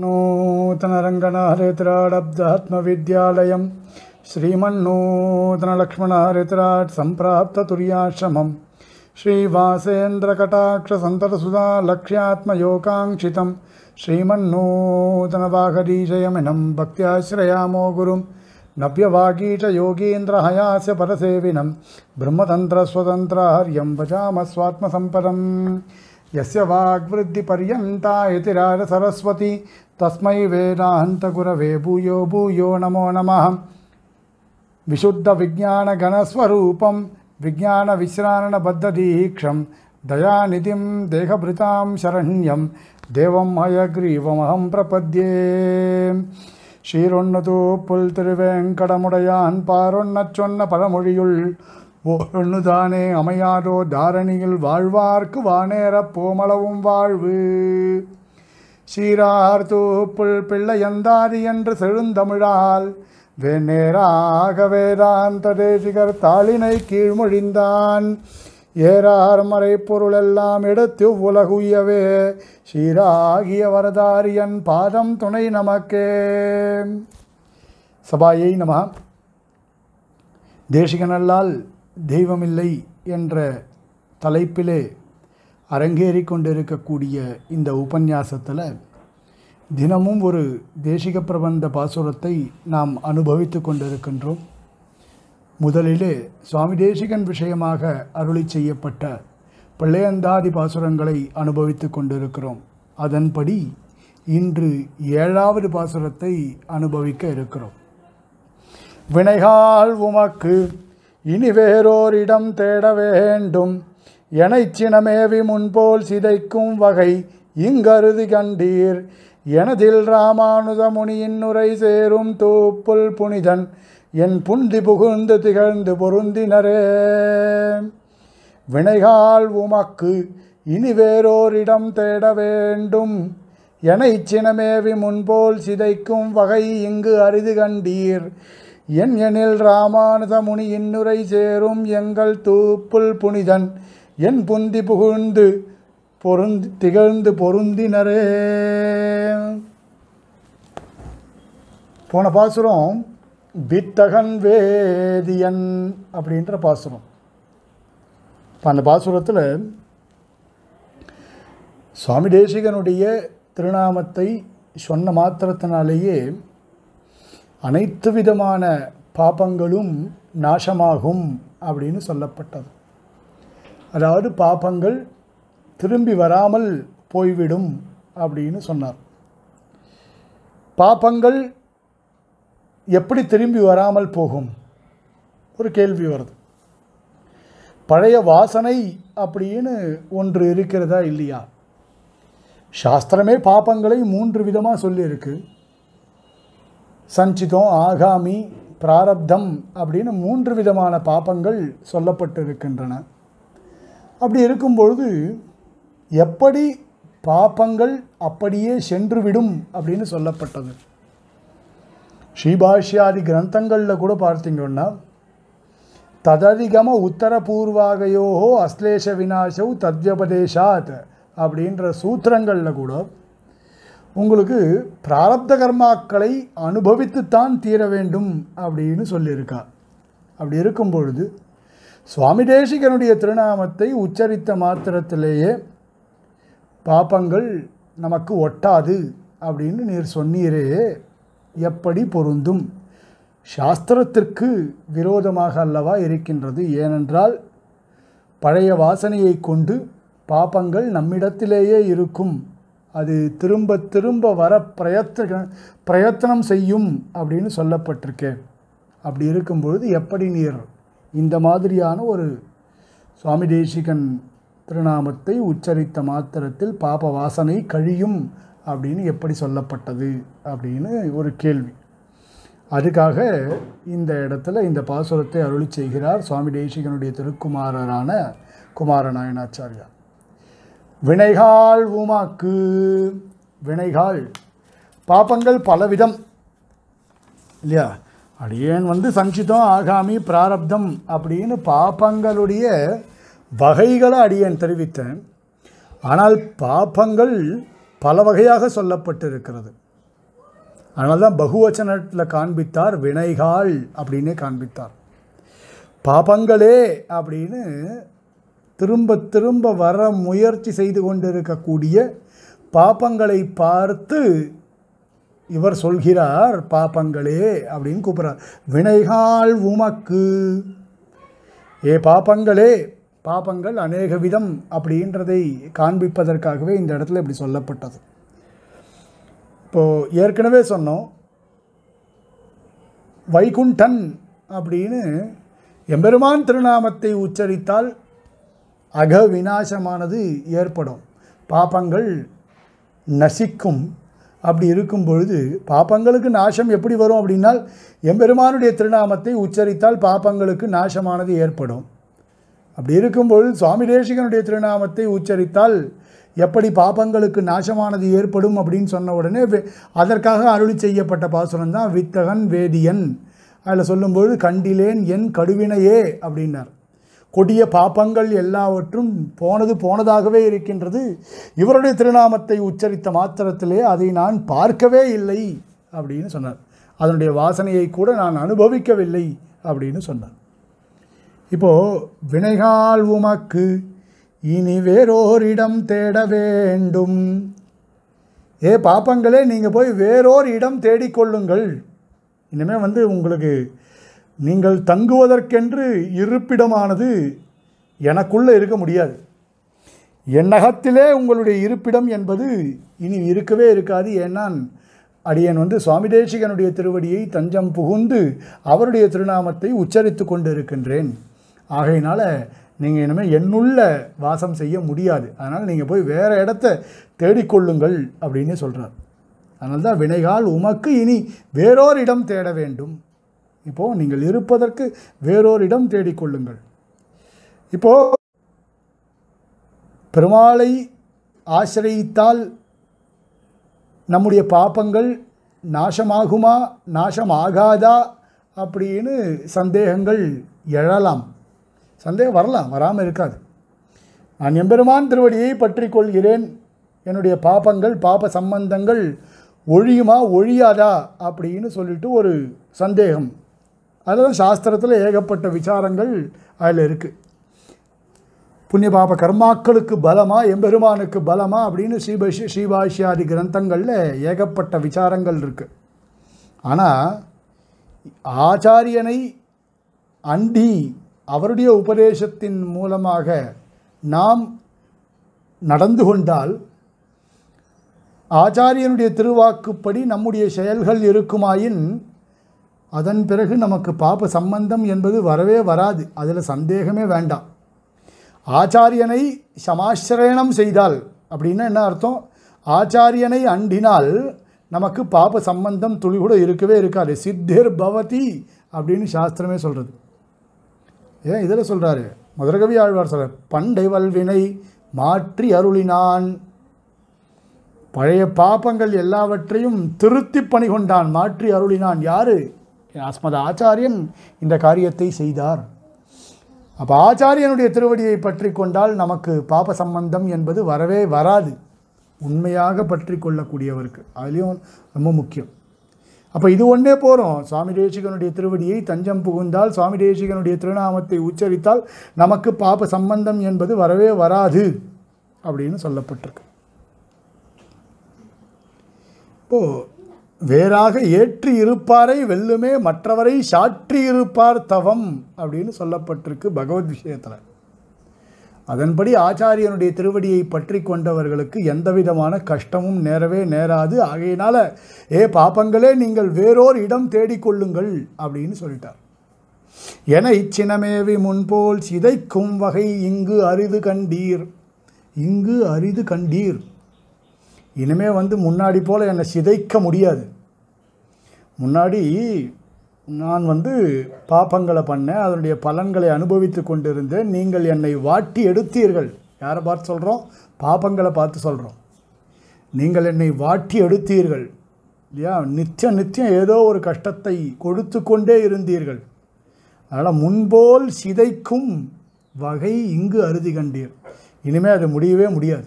नूतनरङ्गणहरितराड् श्रीमन्नूतनलक्ष्मणहरितराट् सम्प्राप्ततुर्याश्रमं श्रीवासेन्द्रकटाक्षसन्तरसुधा लक्ष्यात्मयोकाङ्क्षितं श्रीमन्नूतनवाघदीशयमिनं भक्त्याश्रयामो गुरुं नभ्यवागीचयोगीन्द्रहयास्य परसेविनं ब्रह्मतन्त्रस्वतन्त्र हर्यं स्वात्मसम्पदम् यस्य वाग्वृद्धिपर्यन्ता यतिरार सरस्वती तस्मै वेदाहन्तगुरवे भूयो भूयो नमो नमः विशुद्धविज्ञानगणस्वरूपं विज्ञानविश्राणबद्धदीक्षं दयानिधिं देहभृतां शरण्यं देवं हयग्रीवमहं प्रपद्ये ஷீரொன்னதோ புல் திருவேங்கடமுடையான் பாரொன்ன சொன்ன பழமொழியுள் ஒன்று அமையாதோ தாரணியில் வாழ்வார்க்கு வானேர போமளவும் வாழ்வு சீரார் தூப்புள் எந்தாதி என்று செழுந்தமிழால் வெண்ணேராக வேதாந்த தேசிகர் தாளினை கீழ்மொழிந்தான் ஏறார் மறை பொருளெல்லாம் எடுத்து உலகுயவே சீராகிய வரதாரியன் பாதம் துணை நமக்கே சபாயை நம தேசிகனல்லால் தெய்வமில்லை என்ற தலைப்பிலே அரங்கேறி கொண்டிருக்கக்கூடிய இந்த உபன்யாசத்தில் தினமும் ஒரு தேசிக பிரபந்த பாசுரத்தை நாம் அனுபவித்து கொண்டிருக்கின்றோம் முதலிலே சுவாமி தேசிகன் விஷயமாக அருளி செய்யப்பட்ட பிள்ளையந்தாதி பாசுரங்களை அனுபவித்து கொண்டிருக்கிறோம் அதன்படி இன்று ஏழாவது பாசுரத்தை அனுபவிக்க இருக்கிறோம் வினைகால் உமக்கு இனி வேறோரிடம் தேட வேண்டும் சினமேவி முன்போல் சிதைக்கும் வகை இங்கருதி கண்டீர் எனதில் ராமானுத முனியின் உரை சேரும் தூப்புல் புனிதன் என் புந்தி புகுந்து திகழ்ந்து பொருந்தினரே வினைகால் உமக்கு இனி வேறோரிடம் தேட வேண்டும் சினமேவி முன்போல் சிதைக்கும் வகை இங்கு அரிது கண்டீர் என் எனில் ராமானுத முனி இன்னுரை சேரும் எங்கள் தூப்புல் புனிதன் என் புந்தி புகுழ்ந்து பொருந்து திகழ்ந்து பொருந்தினரே போன பாசுரம் வித்தகன் வேதியன் அப்படின்ற பாசுரம் இப்போ அந்த பாசுரத்தில் சுவாமி தேசிகனுடைய திருநாமத்தை சொன்ன மாத்திரத்தினாலேயே அனைத்து விதமான பாபங்களும் நாசமாகும் அப்படின்னு சொல்லப்பட்டது அதாவது பாபங்கள் திரும்பி வராமல் போய்விடும் அப்படின்னு சொன்னார் பாபங்கள் எப்படி திரும்பி வராமல் போகும் ஒரு கேள்வி வருது பழைய வாசனை அப்படின்னு ஒன்று இருக்கிறதா இல்லையா சாஸ்திரமே பாப்பங்களை மூன்று விதமாக சொல்லியிருக்கு சஞ்சிதம் ஆகாமி பிராரப்தம் அப்படின்னு மூன்று விதமான பாப்பங்கள் சொல்லப்பட்டிருக்கின்றன அப்படி இருக்கும்பொழுது எப்படி பாப்பங்கள் அப்படியே சென்றுவிடும் அப்படின்னு சொல்லப்பட்டது ஸ்ரீபாஷ்யாதி கிரந்தங்களில் கூட பார்த்தீங்கன்னா தததிகம உத்தரபூர்வாகையோ அஸ்லேஷ வினாசவ் தத்வபதேஷாத் அப்படின்ற சூத்திரங்களில் கூட உங்களுக்கு பிராரப்த கர்மாக்களை அனுபவித்துத்தான் தீர வேண்டும் அப்படின்னு சொல்லியிருக்கா அப்படி இருக்கும் பொழுது சுவாமி தேசிகனுடைய திருநாமத்தை உச்சரித்த மாத்திரத்திலேயே பாப்பங்கள் நமக்கு ஒட்டாது அப்படின்னு நீர் சொன்னீரே எப்படி பொருந்தும் சாஸ்திரத்திற்கு விரோதமாக அல்லவா இருக்கின்றது ஏனென்றால் பழைய வாசனையை கொண்டு பாப்பங்கள் நம்மிடத்திலேயே இருக்கும் அது திரும்ப திரும்ப வர பிரயத்த பிரயத்தனம் செய்யும் அப்படின்னு சொல்லப்பட்டிருக்கு அப்படி இருக்கும்பொழுது எப்படி நீர் இந்த மாதிரியான ஒரு சுவாமி தேசிகன் திருநாமத்தை உச்சரித்த மாத்திரத்தில் பாப வாசனை கழியும் அப்படின்னு எப்படி சொல்லப்பட்டது அப்படின்னு ஒரு கேள்வி அதுக்காக இந்த இடத்துல இந்த பாசுரத்தை அருளி செய்கிறார் சுவாமி தேசிகனுடைய திருக்குமாரரான குமார வினைகால் உமாக்கு வினைகால் பாப்பங்கள் பலவிதம் இல்லையா அடியேன் வந்து சஞ்சிதம் ஆகாமி பிராரப்தம் அப்படின்னு பாப்பங்களுடைய வகைகளை அடியேன் தெரிவித்தேன் ஆனால் பாப்பங்கள் பல வகையாக சொல்லப்பட்டிருக்கிறது அதனால தான் பகுவச்சனத்தில் காண்பித்தார் வினைகால் அப்படின்னே காண்பித்தார் பாபங்களே அப்படின்னு திரும்ப திரும்ப வர முயற்சி செய்து கொண்டிருக்கக்கூடிய பாப்பங்களை பார்த்து இவர் சொல்கிறார் பாப்பங்களே அப்படின்னு கூப்பிட்றார் வினைகால் உமக்கு ஏ பாப்பங்களே பாப்பங்கள் அநேக விதம் அப்படின்றதை காண்பிப்பதற்காகவே இந்த இடத்துல இப்படி சொல்லப்பட்டது இப்போது ஏற்கனவே சொன்னோம் வைகுண்டன் அப்படின்னு எம்பெருமான் திருநாமத்தை உச்சரித்தால் அக விநாசமானது ஏற்படும் பாப்பங்கள் நசிக்கும் அப்படி இருக்கும் பொழுது பாப்பங்களுக்கு நாசம் எப்படி வரும் அப்படின்னால் எம்பெருமானுடைய திருநாமத்தை உச்சரித்தால் பாப்பங்களுக்கு நாசமானது ஏற்படும் அப்படி இருக்கும்பொழுது சுவாமி தேசிகனுடைய திருநாமத்தை உச்சரித்தால் எப்படி பாப்பங்களுக்கு நாசமானது ஏற்படும் அப்படின்னு சொன்ன உடனே அதற்காக அருளி செய்யப்பட்ட பாசுரம் தான் வித்தகன் வேதியன் அதில் சொல்லும்பொழுது கண்டிலேன் என் கடுவினையே அப்படின்னார் கொடிய பாப்பங்கள் எல்லாவற்றும் போனது போனதாகவே இருக்கின்றது இவருடைய திருநாமத்தை உச்சரித்த மாத்திரத்திலே அதை நான் பார்க்கவே இல்லை அப்படின்னு சொன்னார் அதனுடைய வாசனையை கூட நான் அனுபவிக்கவில்லை அப்படின்னு சொன்னார் இப்போது வினைகால் உமக்கு இனி வேறோரிடம் தேட வேண்டும் ஏ பாப்பங்களே நீங்கள் போய் வேறோர் இடம் தேடிக்கொள்ளுங்கள் இனிமேல் வந்து உங்களுக்கு நீங்கள் தங்குவதற்கென்று இருப்பிடமானது எனக்குள்ளே இருக்க முடியாது என்னகத்திலே உங்களுடைய இருப்பிடம் என்பது இனி இருக்கவே இருக்காது ஏனால் அடியன் வந்து சுவாமி தேசிகனுடைய திருவடியை தஞ்சம் புகுந்து அவருடைய திருநாமத்தை உச்சரித்து கொண்டிருக்கின்றேன் இருக்கின்றேன் ஆகையினால் நீங்கள் இனிமேல் என்னுள்ள வாசம் செய்ய முடியாது அதனால் நீங்கள் போய் வேறு இடத்த தேடிக்கொள்ளுங்கள் அப்படின்னு சொல்கிறார் அதனால்தான் வினைகால் உமக்கு இனி வேறொரு இடம் தேட வேண்டும் இப்போது நீங்கள் இருப்பதற்கு வேறொரு இடம் தேடிக்கொள்ளுங்கள் இப்போ பெருமாளை ஆசிரியித்தால் நம்முடைய பாப்பங்கள் நாசமாகுமா நாசமாகாதா அப்படின்னு சந்தேகங்கள் எழலாம் சந்தேகம் வரலாம் வராமல் இருக்காது நான் எம்பெருமான் திருவடியை பற்றி கொள்கிறேன் என்னுடைய பாப்பங்கள் பாப சம்பந்தங்கள் ஒழியுமா ஒழியாதா அப்படின்னு சொல்லிட்டு ஒரு சந்தேகம் அதுதான் சாஸ்திரத்தில் ஏகப்பட்ட விசாரங்கள் அதில் இருக்குது புண்ணிய பாப கர்மாக்களுக்கு பலமா எம்பெருமானுக்கு பலமா அப்படின்னு ஸ்ரீபஷி ஸ்ரீபாஷியாதி கிரந்தங்களில் ஏகப்பட்ட விசாரங்கள் இருக்குது ஆனால் ஆச்சாரியனை அண்டி அவருடைய உபதேசத்தின் மூலமாக நாம் நடந்து கொண்டால் ஆச்சாரியனுடைய திருவாக்குப்படி நம்முடைய செயல்கள் இருக்குமாயின் அதன் பிறகு நமக்கு பாப சம்பந்தம் என்பது வரவே வராது அதில் சந்தேகமே வேண்டாம் ஆச்சாரியனை சமாசிரயணம் செய்தால் அப்படின்னா என்ன அர்த்தம் ஆச்சாரியனை அண்டினால் நமக்கு பாப சம்பந்தம் துளி கூட இருக்கவே இருக்காது சித்தர் பவதி அப்படின்னு சாஸ்திரமே சொல்கிறது ஏன் இதில் சொல்கிறாரு முதற்கவி ஆழ்வார் சொல்கிறார் பண்டை வல்வினை மாற்றி அருளினான் பழைய பாப்பங்கள் எல்லாவற்றையும் திருத்தி பணி கொண்டான் மாற்றி அருளினான் யாரு அஸ்மத ஆச்சாரியன் இந்த காரியத்தை செய்தார் அப்போ ஆச்சாரியனுடைய திருவடியை பற்றி கொண்டால் நமக்கு பாப சம்பந்தம் என்பது வரவே வராது உண்மையாக பற்றி கொள்ளக்கூடியவருக்கு அதுலேயும் ரொம்ப முக்கியம் அப்போ இது ஒன்றே போகிறோம் சுவாமி தேசிகனுடைய திருவடியை தஞ்சம் புகுந்தால் சுவாமி தேசிகனுடைய திருநாமத்தை உச்சரித்தால் நமக்கு பாப சம்பந்தம் என்பது வரவே வராது அப்படின்னு சொல்லப்பட்டிருக்கு இப்போது வேறாக ஏற்றி இருப்பாரை வெல்லுமே மற்றவரை சாற்றி இருப்பார் தவம் அப்படின்னு சொல்லப்பட்டிருக்கு பகவத் விஷயத்தில் அதன்படி ஆச்சாரியனுடைய திருவடியை பற்றி கொண்டவர்களுக்கு எந்த விதமான கஷ்டமும் நேரவே நேராது ஆகையினால் ஏ பாப்பங்களே நீங்கள் வேறோர் இடம் தேடிக்கொள்ளுங்கள் அப்படின்னு சொல்லிட்டார் என இச்சினமேவி முன்போல் சிதைக்கும் வகை இங்கு அரிது கண்டீர் இங்கு அரிது கண்டீர் இனிமேல் வந்து முன்னாடி போல் என்னை சிதைக்க முடியாது முன்னாடி நான் வந்து பாப்பங்களை பண்ணேன் அதனுடைய பலன்களை அனுபவித்து கொண்டிருந்தேன் நீங்கள் என்னை வாட்டி எடுத்தீர்கள் யாரை பார்த்து சொல்கிறோம் பாப்பங்களை பார்த்து சொல்கிறோம் நீங்கள் என்னை வாட்டி எடுத்தீர்கள் இல்லையா நித்தியம் நித்தியம் ஏதோ ஒரு கஷ்டத்தை கொடுத்து கொண்டே இருந்தீர்கள் அதனால் முன்போல் சிதைக்கும் வகை இங்கு அறுதி கண்டீர் இனிமேல் அது முடியவே முடியாது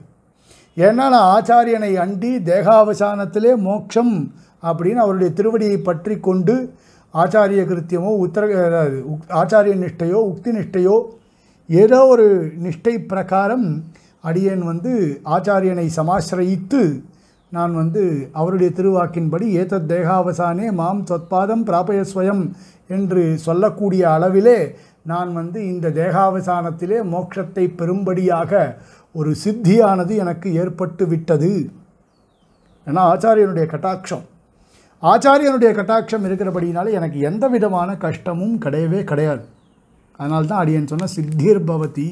ஏன்னால் ஆச்சாரியனை அண்டி தேகாவசானத்திலே மோட்சம் அப்படின்னு அவருடைய திருவடியை பற்றி கொண்டு ஆச்சாரிய கிருத்தியமோ உத்தர ஆச்சாரிய நிஷ்டையோ உக்தி நிஷ்டையோ ஏதோ ஒரு நிஷ்டை பிரகாரம் அடியேன் வந்து ஆச்சாரியனை சமாசிரயித்து நான் வந்து அவருடைய திருவாக்கின்படி ஏதத் தேகாவசானே மாம் சொற்பாதம் பிராபயஸ்வயம் என்று சொல்லக்கூடிய அளவிலே நான் வந்து இந்த தேகாவசானத்திலே மோட்சத்தை பெரும்படியாக ஒரு சித்தியானது எனக்கு ஏற்பட்டு விட்டது ஏன்னா ஆச்சாரியனுடைய கட்டாட்சம் ஆச்சாரியனுடைய கட்டாட்சம் இருக்கிறபடினால எனக்கு எந்த விதமான கஷ்டமும் கிடையவே கிடையாது அதனால தான் அடியன் சொன்ன சித்திர் பவதி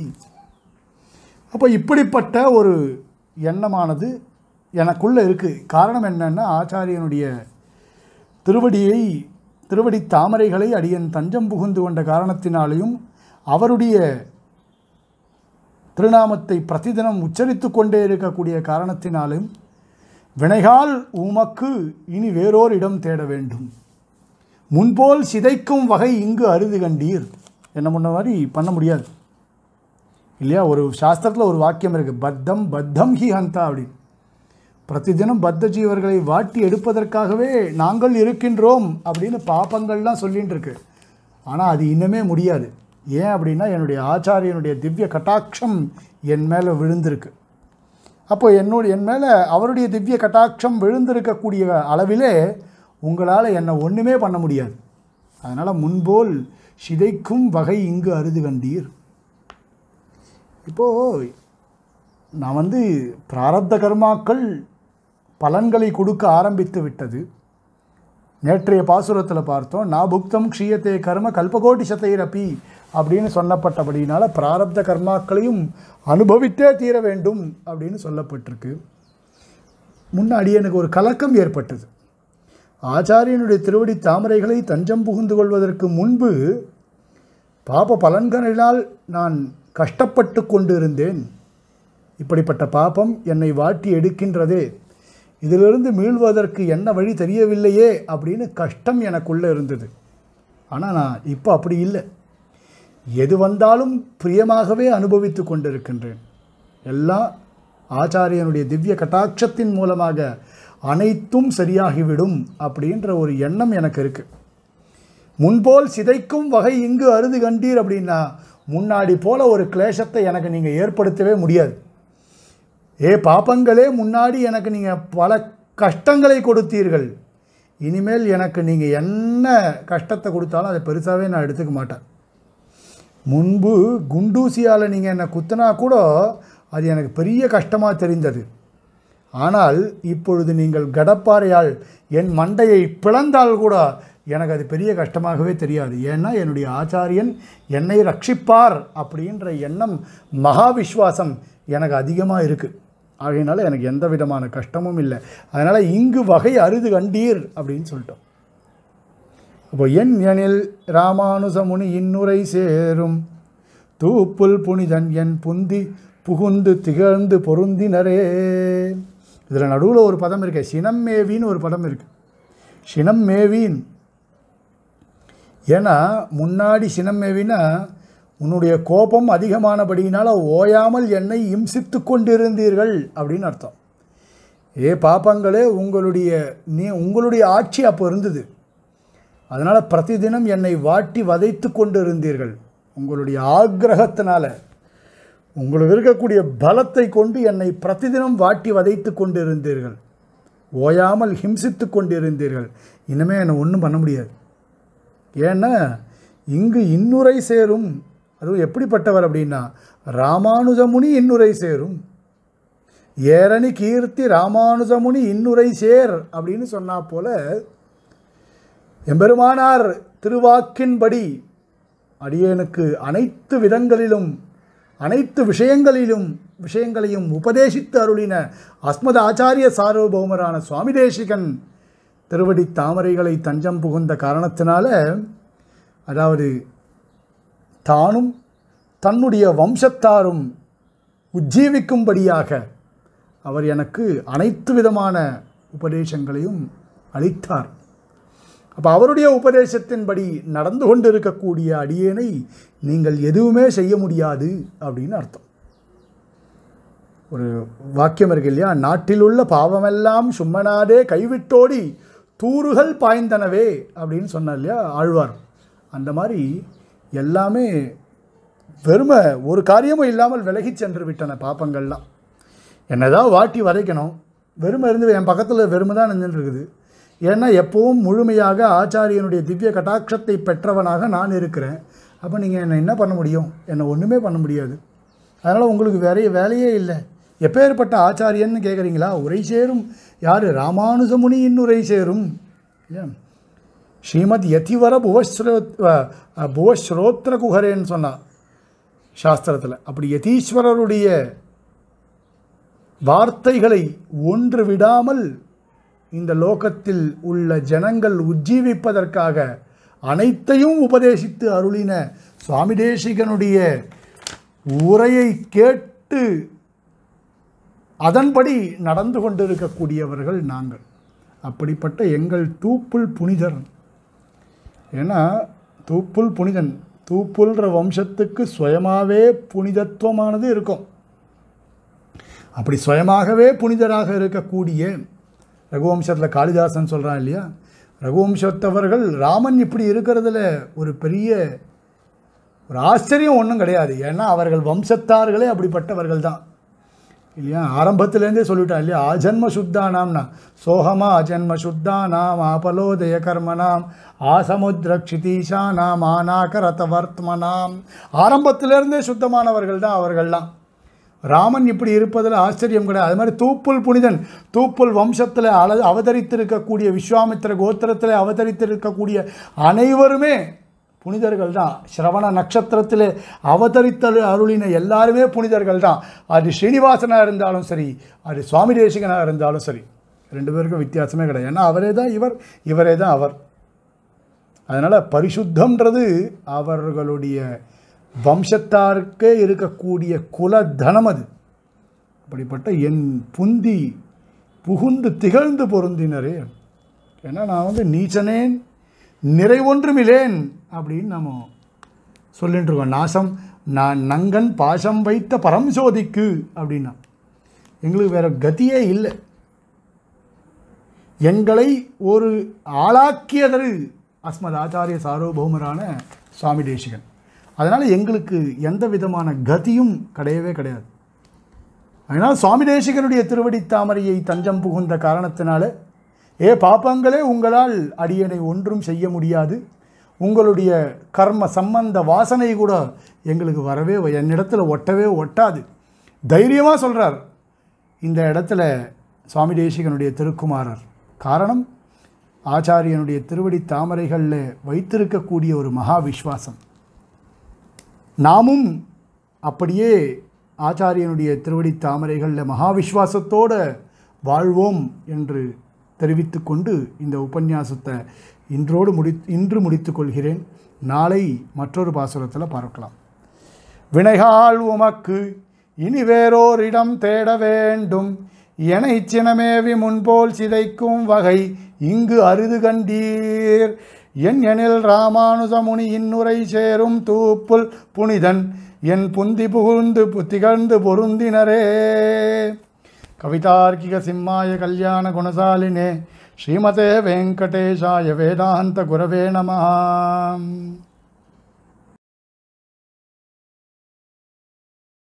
அப்போ இப்படிப்பட்ட ஒரு எண்ணமானது எனக்குள்ளே இருக்குது காரணம் என்னென்னா ஆச்சாரியனுடைய திருவடியை திருவடி தாமரைகளை அடியன் தஞ்சம் புகுந்து கொண்ட காரணத்தினாலேயும் அவருடைய திருநாமத்தை பிரதிதினம் உச்சரித்து கொண்டே இருக்கக்கூடிய காரணத்தினாலும் வினைகால் உமக்கு இனி வேறோர் இடம் தேட வேண்டும் முன்போல் சிதைக்கும் வகை இங்கு அருது கண்டீர் என்ன பண்ண மாதிரி பண்ண முடியாது இல்லையா ஒரு சாஸ்திரத்தில் ஒரு வாக்கியம் இருக்குது பத்தம் பத்தம் ஹி ஹந்தா அப்படின்னு தினம் பத்த ஜீவர்களை வாட்டி எடுப்பதற்காகவே நாங்கள் இருக்கின்றோம் அப்படின்னு பாப்பங்கள்லாம் சொல்லின்னு இருக்கு ஆனால் அது இன்னுமே முடியாது ஏன் அப்படின்னா என்னுடைய ஆச்சாரியனுடைய திவ்ய கட்டாட்சம் என் மேலே விழுந்திருக்கு அப்போது என்னோட என் மேலே அவருடைய திவ்ய கட்டாட்சம் விழுந்திருக்கக்கூடிய அளவிலே உங்களால் என்னை ஒன்றுமே பண்ண முடியாது அதனால் முன்போல் சிதைக்கும் வகை இங்கு அருது கண்டீர் இப்போது நான் வந்து பிராரப்த கர்மாக்கள் பலன்களை கொடுக்க ஆரம்பித்து விட்டது நேற்றைய பாசுரத்தில் பார்த்தோம் நான் புக்தம் க்ஷீயத்தே கர்ம கல்பகோட்டி சத்தைரப்பி அப்படின்னு சொல்லப்பட்டபடியினால் பிராரப்த கர்மாக்களையும் அனுபவித்தே தீர வேண்டும் அப்படின்னு சொல்லப்பட்டிருக்கு முன்னாடி எனக்கு ஒரு கலக்கம் ஏற்பட்டது ஆச்சாரியனுடைய திருவடி தாமரைகளை தஞ்சம் புகுந்து கொள்வதற்கு முன்பு பாப பலன்களினால் நான் கஷ்டப்பட்டு கொண்டு இருந்தேன் இப்படிப்பட்ட பாபம் என்னை வாட்டி எடுக்கின்றதே இதிலிருந்து மீள்வதற்கு என்ன வழி தெரியவில்லையே அப்படின்னு கஷ்டம் எனக்குள்ளே இருந்தது ஆனால் நான் இப்போ அப்படி இல்லை எது வந்தாலும் பிரியமாகவே அனுபவித்து கொண்டிருக்கின்றேன் எல்லாம் ஆச்சாரியனுடைய திவ்ய கட்டாட்சத்தின் மூலமாக அனைத்தும் சரியாகிவிடும் அப்படின்ற ஒரு எண்ணம் எனக்கு இருக்குது முன்போல் சிதைக்கும் வகை இங்கு அருது கண்டீர் அப்படின்னா முன்னாடி போல ஒரு கிளேசத்தை எனக்கு நீங்கள் ஏற்படுத்தவே முடியாது ஏ பாப்பங்களே முன்னாடி எனக்கு நீங்கள் பல கஷ்டங்களை கொடுத்தீர்கள் இனிமேல் எனக்கு நீங்கள் என்ன கஷ்டத்தை கொடுத்தாலும் அதை பெருசாகவே நான் எடுத்துக்க மாட்டேன் முன்பு குண்டூசியால் நீங்கள் என்னை குத்தினா கூட அது எனக்கு பெரிய கஷ்டமாக தெரிந்தது ஆனால் இப்பொழுது நீங்கள் கடப்பாறையால் என் மண்டையை பிளந்தால் கூட எனக்கு அது பெரிய கஷ்டமாகவே தெரியாது ஏன்னா என்னுடைய ஆச்சாரியன் என்னை ரட்சிப்பார் அப்படின்ற எண்ணம் மகா விஸ்வாசம் எனக்கு அதிகமாக இருக்குது ஆகையினால எனக்கு எந்த விதமான கஷ்டமும் இல்லை அதனால் இங்கு வகை அறுது கண்டீர் அப்படின்னு சொல்லிட்டோம் அப்போ என் எனில் ராமானுசமுனி இன்னுரை சேரும் தூப்புல் புனிதன் என் புந்தி புகுந்து திகழ்ந்து பொருந்தினரே இதில் நடுவில் ஒரு பதம் இருக்கு சினம்மேவின்னு ஒரு படம் இருக்கு சினம்மேவின் ஏன்னா முன்னாடி சினம்மேவின்னா உன்னுடைய கோபம் அதிகமானபடியினால் ஓயாமல் என்னை இம்சித்து கொண்டிருந்தீர்கள் அப்படின்னு அர்த்தம் ஏ பாப்பங்களே உங்களுடைய நீ உங்களுடைய ஆட்சி அப்போ இருந்தது அதனால் பிரதிதினம் என்னை வாட்டி வதைத்து கொண்டு இருந்தீர்கள் உங்களுடைய ஆக்ரகத்தினால் உங்களுக்கு இருக்கக்கூடிய பலத்தை கொண்டு என்னை தினம் வாட்டி வதைத்து கொண்டு இருந்தீர்கள் ஓயாமல் ஹிம்சித்து கொண்டு இருந்தீர்கள் இனிமேல் என்னை ஒன்றும் பண்ண முடியாது ஏன்னா இங்கு இன்னுரை சேரும் அதுவும் எப்படிப்பட்டவர் அப்படின்னா ராமானுஜமுனி இன்னுரை சேரும் ஏரணி கீர்த்தி ராமானுஜமுனி இன்னுரை சேர் அப்படின்னு சொன்னா போல எம்பெருமானார் திருவாக்கின்படி அடியனுக்கு அனைத்து விதங்களிலும் அனைத்து விஷயங்களிலும் விஷயங்களையும் உபதேசித்து அருளின அஸ்மத ஆச்சாரிய சார்வபௌமரான சுவாமி தேசிகன் திருவடி தாமரைகளை தஞ்சம் புகுந்த காரணத்தினால அதாவது தானும் தன்னுடைய வம்சத்தாரும் உஜ்ஜீவிக்கும்படியாக அவர் எனக்கு அனைத்து விதமான உபதேசங்களையும் அளித்தார் அப்போ அவருடைய உபதேசத்தின்படி நடந்து கொண்டிருக்கக்கூடிய அடியேனை நீங்கள் எதுவுமே செய்ய முடியாது அப்படின்னு அர்த்தம் ஒரு வாக்கியம் இருக்கு இல்லையா நாட்டில் உள்ள பாவமெல்லாம் சும்மனாதே கைவிட்டோடி தூறுகள் பாய்ந்தனவே அப்படின்னு சொன்னார் இல்லையா ஆழ்வார் அந்த மாதிரி எல்லாமே வெறுமை ஒரு காரியமும் இல்லாமல் விலகி சென்று விட்டன பாப்பங்கள்லாம் என்னதான் வாட்டி வரைக்கணும் வெறுமை இருந்து என் பக்கத்தில் வெறுமை தான் நின்றுருக்குது ஏன்னா எப்போவும் முழுமையாக ஆச்சாரியனுடைய திவ்ய கட்டாட்சத்தை பெற்றவனாக நான் இருக்கிறேன் அப்போ நீங்கள் என்னை என்ன பண்ண முடியும் என்னை ஒன்றுமே பண்ண முடியாது அதனால் உங்களுக்கு வேறைய வேலையே இல்லை எப்பேற்பட்ட ஆச்சாரியன்னு கேட்குறீங்களா உரை சேரும் யார் ராமானுஜமுனி இன்னுரை சேரும் இல்லையா ஸ்ரீமத் யதிவர புவஸ்ரோ புவஸ்ரோத்ர குஹரேன்னு சொன்னான் சாஸ்திரத்தில் அப்படி யதீஸ்வரருடைய வார்த்தைகளை ஒன்று விடாமல் இந்த லோகத்தில் உள்ள ஜனங்கள் உஜ்ஜீவிப்பதற்காக அனைத்தையும் உபதேசித்து அருளின சுவாமி தேசிகனுடைய உரையை கேட்டு அதன்படி நடந்து கொண்டிருக்கக்கூடியவர்கள் நாங்கள் அப்படிப்பட்ட எங்கள் தூப்புள் புனிதர் ஏன்னா தூப்புல் புனிதன் தூப்புல்ற வம்சத்துக்கு சுயமாகவே புனிதத்துவமானது இருக்கும் அப்படி சுயமாகவே புனிதராக இருக்கக்கூடிய ரகுவம்சத்தில் காளிதாசன் சொல்கிறான் இல்லையா ரகுவம்சத்தவர்கள் ராமன் இப்படி இருக்கிறதுல ஒரு பெரிய ஒரு ஆச்சரியம் ஒன்றும் கிடையாது ஏன்னா அவர்கள் வம்சத்தார்களே அப்படிப்பட்டவர்கள் தான் இல்லையா ஆரம்பத்துலேருந்தே சொல்லிவிட்டான் இல்லையா அஜன்ம சுத்தானாம்னா சோகமா அஜன்ம சுத்தானாம் ஆபலோதய கர்மனாம் ஆசமுத்ர க்ஷிதீஷானாம் ஆனாக ரத்தவர்த்மனாம் ஆரம்பத்திலேருந்தே சுத்தமானவர்கள் தான் அவர்கள்லாம் ராமன் இப்படி இருப்பதில் ஆச்சரியம் கிடையாது அது மாதிரி தூப்புல் புனிதன் தூப்புல் வம்சத்தில் அவதரித்திருக்கக்கூடிய விஸ்வாமித்திர கோத்திரத்தில் அவதரித்திருக்கக்கூடிய அனைவருமே புனிதர்கள் தான் சிரவண நட்சத்திரத்தில் அவதரித்த அருளின எல்லாருமே புனிதர்கள் தான் அது ஸ்ரீனிவாசனாக இருந்தாலும் சரி அது சுவாமி தேசிகனாக இருந்தாலும் சரி ரெண்டு பேருக்கும் வித்தியாசமே கிடையாது ஏன்னா அவரே தான் இவர் இவரே தான் அவர் அதனால் பரிசுத்தம்ன்றது அவர்களுடைய வம்சத்தாருக்கே இருக்கக்கூடிய குல தனம் அது அப்படிப்பட்ட என் புந்தி புகுந்து திகழ்ந்து பொருந்தினரே ஏன்னா நான் வந்து நீச்சனேன் நிறைவொன்றுமிலேன் அப்படின்னு நம்ம சொல்லிட்டு இருக்கோம் நாசம் நான் நங்கன் பாசம் வைத்த பரம் சோதிக்கு அப்படின்னா எங்களுக்கு வேற கதியே இல்லை எங்களை ஒரு ஆளாக்கியதரு அஸ்மத் ஆச்சாரிய சாரோபௌமரான சுவாமி தேசிகன் அதனால் எங்களுக்கு எந்த விதமான கதியும் கிடையவே கிடையாது அதனால் சுவாமி தேசிகனுடைய திருவடி தாமரையை தஞ்சம் புகுந்த காரணத்தினால ஏ பாப்பங்களே உங்களால் அடியனை ஒன்றும் செய்ய முடியாது உங்களுடைய கர்ம சம்பந்த வாசனை கூட எங்களுக்கு வரவே என்னிடத்தில் ஒட்டவே ஒட்டாது தைரியமாக சொல்கிறார் இந்த இடத்துல சுவாமி தேசிகனுடைய திருக்குமாரர் காரணம் ஆச்சாரியனுடைய திருவடி தாமரைகளில் வைத்திருக்கக்கூடிய ஒரு மகா விஸ்வாசம் நாமும் அப்படியே ஆச்சாரியனுடைய திருவடி தாமரைகளில் மகா விஸ்வாசத்தோடு வாழ்வோம் என்று தெரிவித்து கொண்டு இந்த உபன்யாசத்தை இன்றோடு முடி இன்று முடித்து கொள்கிறேன் நாளை மற்றொரு பாசுரத்தில் பார்க்கலாம் வினைகால் உமக்கு இனி வேறோர் இடம் தேட வேண்டும் என சினமேவி முன்போல் சிதைக்கும் வகை இங்கு அருது கண்டீர் என் எனில் ராமானுஜமுனி இன்னுரை சேரும் தூப்புல் புனிதன் என் புந்தி புகுந்து திகழ்ந்து பொருந்தினரே ಕವಿತಾರ್ಕಿಕ ಸಿಂಹಾಯ ಕಲ್ಯಾಣ ಗುಣಸಾಲಿನೇ ಶ್ರೀಮತೆ ವೆಂಕಟೇಶಾಯ ವೇದಾಂತ ಗುರವೇ ನಮಃ